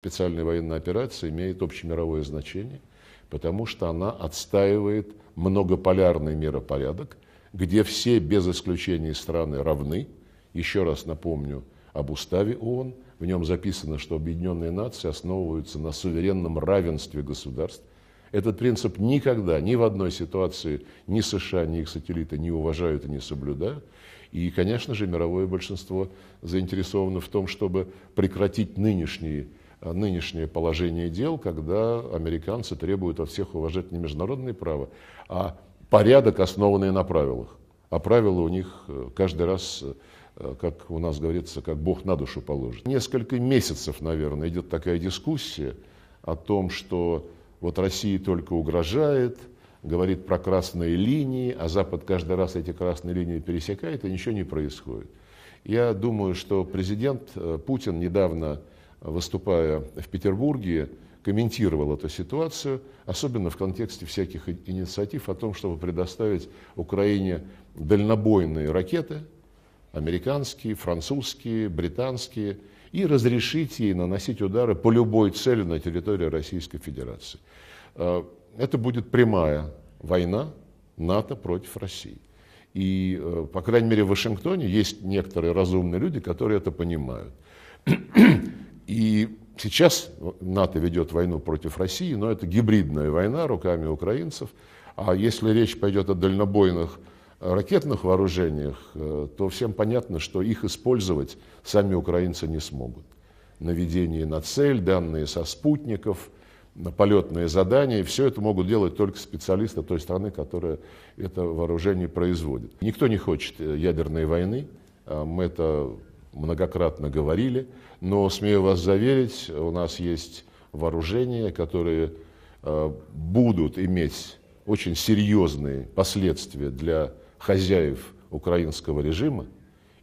специальная военная операция имеет общемировое значение, потому что она отстаивает многополярный миропорядок, где все без исключения страны равны. Еще раз напомню об уставе ООН. В нем записано, что Объединенные Нации основываются на суверенном равенстве государств. Этот принцип никогда, ни в одной ситуации, ни США, ни их сателлиты не уважают и не соблюдают. И, конечно же, мировое большинство заинтересовано в том, чтобы прекратить нынешние Э, нынешнее положение дел, когда американцы требуют от всех уважать не международные права, а порядок, основанный на правилах. А правила у них э, каждый раз, э, как у нас говорится, как Бог на душу положит. Несколько месяцев, наверное, идет такая дискуссия о том, что вот Россия только угрожает, говорит про красные линии, а Запад каждый раз эти красные линии пересекает, и ничего не происходит. Я думаю, что президент Путин недавно выступая в Петербурге, комментировал эту ситуацию, особенно в контексте всяких инициатив о том, чтобы предоставить Украине дальнобойные ракеты, американские, французские, британские, и разрешить ей наносить удары по любой цели на территории Российской Федерации. Э, это будет прямая война НАТО против России. И, э, по крайней мере, в Вашингтоне есть некоторые разумные люди, которые это понимают. И сейчас НАТО ведет войну против России, но это гибридная война руками украинцев. А если речь пойдет о дальнобойных э, ракетных вооружениях, э, то всем понятно, что их использовать сами украинцы не смогут. Наведение на цель, данные со спутников, полетные задания, все это могут делать только специалисты той страны, которая это вооружение производит. Никто не хочет э, ядерной войны, мы это многократно говорили, но, смею вас заверить, у нас есть вооружения, которые э, будут иметь очень серьезные последствия для хозяев украинского режима,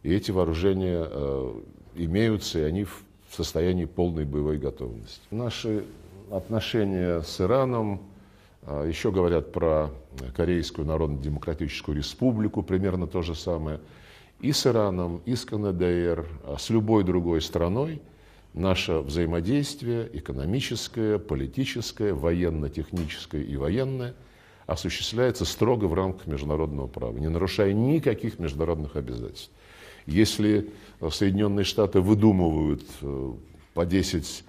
и эти вооружения э, имеются, и они в состоянии полной боевой готовности. Наши отношения с Ираном э, еще говорят про Корейскую Народно-Демократическую Республику, примерно то же самое – и с Ираном, и с КНДР, а с любой другой страной наше взаимодействие экономическое, политическое, военно-техническое и военное осуществляется строго в рамках международного права, не нарушая никаких международных обязательств. Если э, Соединенные Штаты выдумывают э, по 10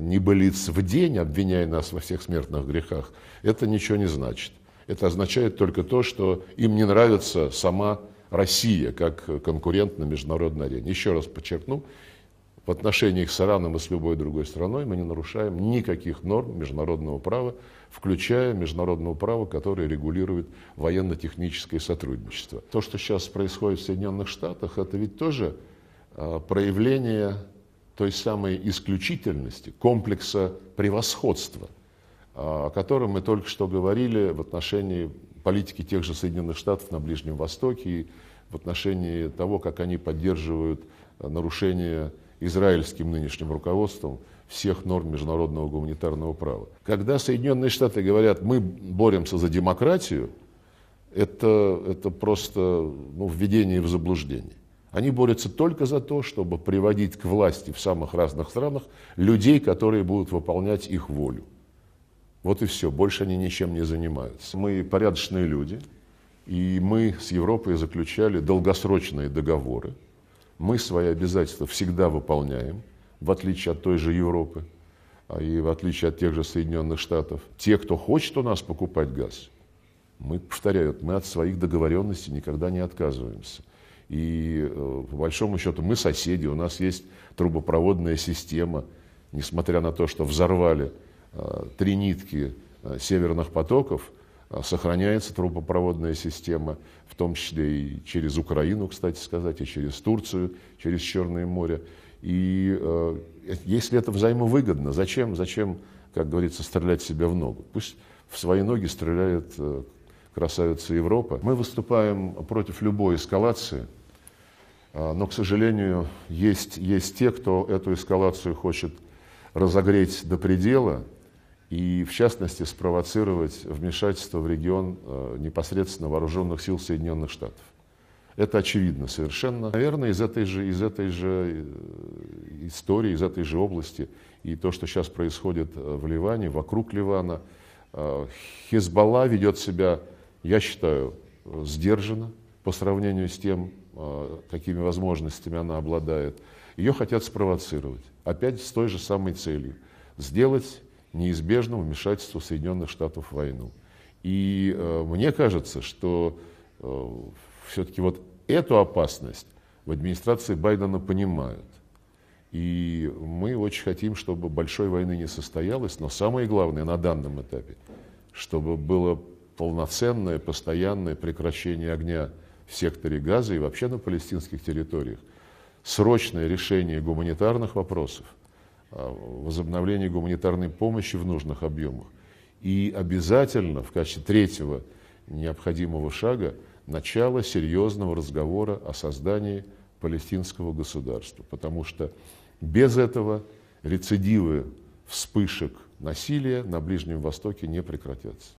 небылиц в день, обвиняя нас во всех смертных грехах, это ничего не значит. Это означает только то, что им не нравится сама Россия как конкурент на международной арене. Еще раз подчеркну, в отношениях с Ираном и с любой другой страной мы не нарушаем никаких норм международного права, включая международного права, которое регулирует военно-техническое сотрудничество. То, что сейчас происходит в Соединенных Штатах, это ведь тоже а, проявление той самой исключительности, комплекса превосходства, а, о котором мы только что говорили в отношении политики тех же Соединенных Штатов на Ближнем Востоке и в отношении того, как они поддерживают э, нарушение израильским нынешним руководством всех норм международного гуманитарного права. Когда Соединенные Штаты говорят, мы боремся за демократию, это, это просто ну, введение в заблуждение. Они борются только за то, чтобы приводить к власти в самых разных странах людей, которые будут выполнять их волю. Вот и все, больше они ничем не занимаются. Мы порядочные люди, и мы с Европой заключали долгосрочные договоры. Мы свои обязательства всегда выполняем, в отличие от той же Европы а и в отличие от тех же Соединенных Штатов. Те, кто хочет у нас покупать газ, мы, повторяю, мы от своих договоренностей никогда не отказываемся. И э, по большому счету мы соседи, у нас есть трубопроводная система, несмотря на то, что взорвали Э, три нитки э, северных потоков, э, сохраняется трубопроводная система, в том числе и через Украину, кстати сказать, и через Турцию, через Черное море. И если это взаимовыгодно, зачем, зачем, как говорится, стрелять себя в ногу? Пусть в свои ноги стреляет красавица Европа. Мы выступаем против любой эскалации, но, к сожалению, есть, есть те, кто эту эскалацию хочет разогреть до предела – и, в частности, спровоцировать вмешательство в регион э, непосредственно вооруженных сил Соединенных Штатов. Это очевидно совершенно. Наверное, из этой же, из этой же э, истории, из этой же области и то, что сейчас происходит э, в Ливане, вокруг Ливана, Хизбалла ведет себя, я считаю, сдержанно по сравнению с тем, какими возможностями она обладает. Ее хотят спровоцировать, опять с той же самой целью – сделать неизбежно вмешательство Соединенных Штатов в войну. И э, мне кажется, что э, все-таки вот эту опасность в администрации Байдена понимают. И мы очень хотим, чтобы большой войны не состоялось, но самое главное на данном этапе, чтобы было полноценное, постоянное прекращение огня в секторе Газа и вообще на палестинских территориях, срочное решение гуманитарных вопросов, а, возобновления гуманитарной помощи в нужных объемах. И обязательно в качестве третьего необходимого шага начало серьезного разговора о создании палестинского государства. Потому что без этого рецидивы вспышек насилия на Ближнем Востоке не прекратятся.